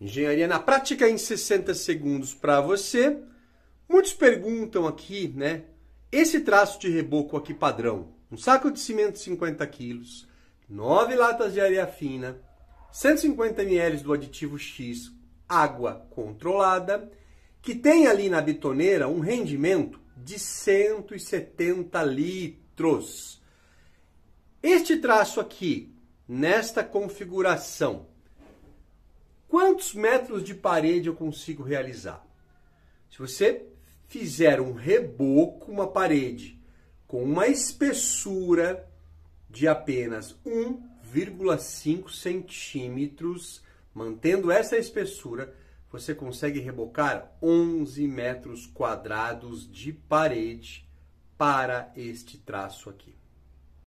Engenharia na prática em 60 segundos para você. Muitos perguntam aqui, né? Esse traço de reboco aqui padrão, um saco de cimento 50 quilos, 9 latas de areia fina, 150 ml do aditivo X, água controlada, que tem ali na bitoneira um rendimento de 170 litros. Este traço aqui, nesta configuração, quantos metros de parede eu consigo realizar? Se você fizer um reboco, uma parede com uma espessura de apenas 1,5 centímetros, mantendo essa espessura, você consegue rebocar 11 metros quadrados de parede para este traço aqui.